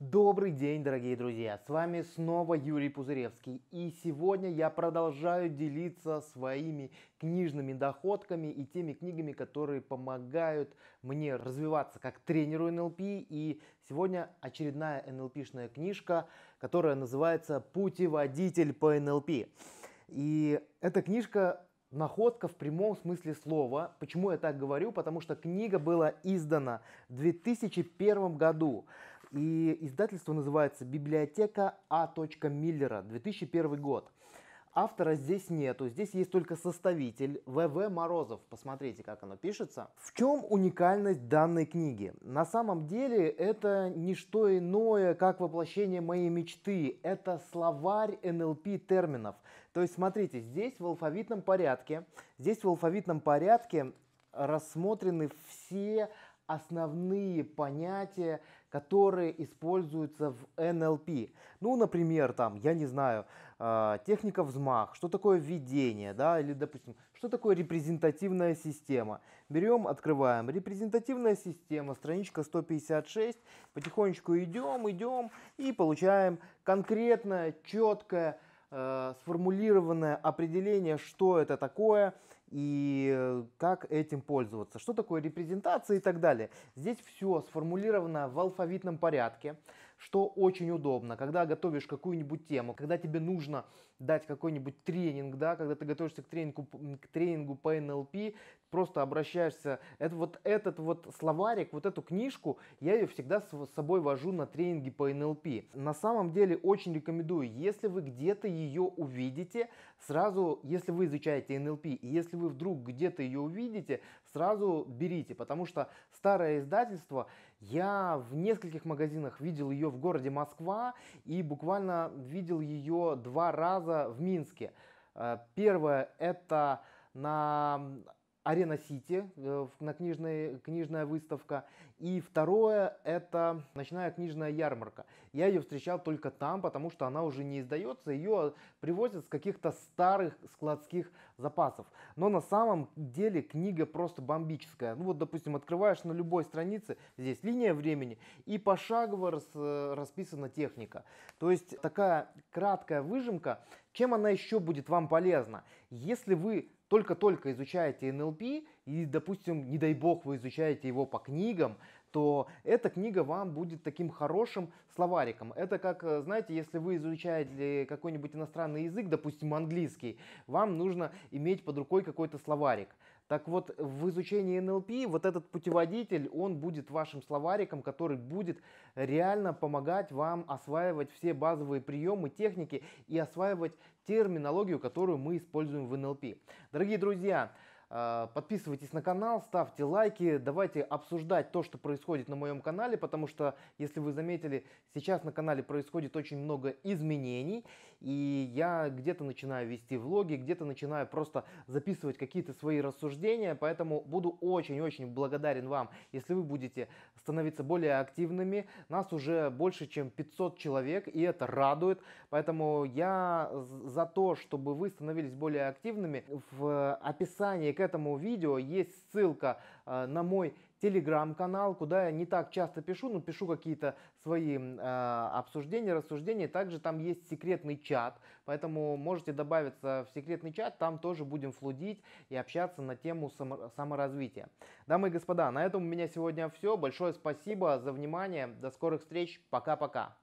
Добрый день, дорогие друзья! С вами снова Юрий Пузыревский. И сегодня я продолжаю делиться своими книжными доходками и теми книгами, которые помогают мне развиваться как тренеру НЛП. И сегодня очередная НЛП-шная книжка, которая называется «Путеводитель по НЛП». И эта книжка находка в прямом смысле слова. Почему я так говорю? Потому что книга была издана в 2001 году. И издательство называется «Библиотека А. Миллера», 2001 год. Автора здесь нету, здесь есть только составитель ВВ Морозов. Посмотрите, как оно пишется. В чем уникальность данной книги? На самом деле это не что иное, как воплощение моей мечты. Это словарь НЛП терминов. То есть, смотрите, здесь в алфавитном порядке, здесь в алфавитном порядке рассмотрены все основные понятия, которые используются в НЛП. Ну, например, там, я не знаю, а, техника взмах, что такое введение, да, или, допустим, что такое репрезентативная система. Берем, открываем репрезентативная система, страничка 156, потихонечку идем, идем и получаем конкретное, четкое, Э, сформулированное определение, что это такое и э, как этим пользоваться, что такое репрезентация и так далее. Здесь все сформулировано в алфавитном порядке что очень удобно, когда готовишь какую-нибудь тему, когда тебе нужно дать какой-нибудь тренинг, да, когда ты готовишься к тренингу, к тренингу по НЛП, просто обращаешься. Это вот этот вот словарик, вот эту книжку, я ее всегда с собой вожу на тренинги по НЛП. На самом деле очень рекомендую, если вы где-то ее увидите, сразу, если вы изучаете НЛП, и если вы вдруг где-то ее увидите, сразу берите, потому что старое издательство я в нескольких магазинах видел ее в городе Москва и буквально видел ее два раза в Минске. Э, первое это на Арена Сити, э, на книжной, книжная выставка. И второе – это ночная книжная ярмарка. Я ее встречал только там, потому что она уже не издается, ее привозят с каких-то старых складских запасов. Но на самом деле книга просто бомбическая. Ну вот, допустим, открываешь на любой странице, здесь линия времени, и пошагово рас, расписана техника. То есть такая краткая выжимка чем она еще будет вам полезна? Если вы только-только изучаете НЛП, и, допустим, не дай бог, вы изучаете его по книгам, то эта книга вам будет таким хорошим словариком. Это как, э, знаете, если вы изучаете какой-нибудь иностранный язык, допустим, английский, вам нужно иметь под рукой какой-то словарик. Так вот, в изучении НЛП вот этот путеводитель, он будет вашим словариком, который будет реально помогать вам осваивать все базовые приемы, техники и осваивать терминологию, которую мы используем в НЛП. Дорогие друзья, а, подписывайтесь на канал, ставьте лайки, давайте обсуждать то, что происходит на моем канале, потому что, если вы заметили, сейчас на канале происходит очень много изменений, и я где-то начинаю вести влоги, где-то начинаю просто записывать какие-то свои рассуждения, поэтому буду очень-очень благодарен вам, если вы будете становиться более активными. Нас уже больше, чем 500 человек, и это радует, поэтому я за то, чтобы вы становились более активными, в описании к этому видео есть ссылка э, на мой телеграм-канал, куда я не так часто пишу, но пишу какие-то свои э, обсуждения, рассуждения. Также там есть секретный чат, поэтому можете добавиться в секретный чат, там тоже будем флудить и общаться на тему само саморазвития. Дамы и господа, на этом у меня сегодня все. Большое спасибо за внимание, до скорых встреч, пока-пока.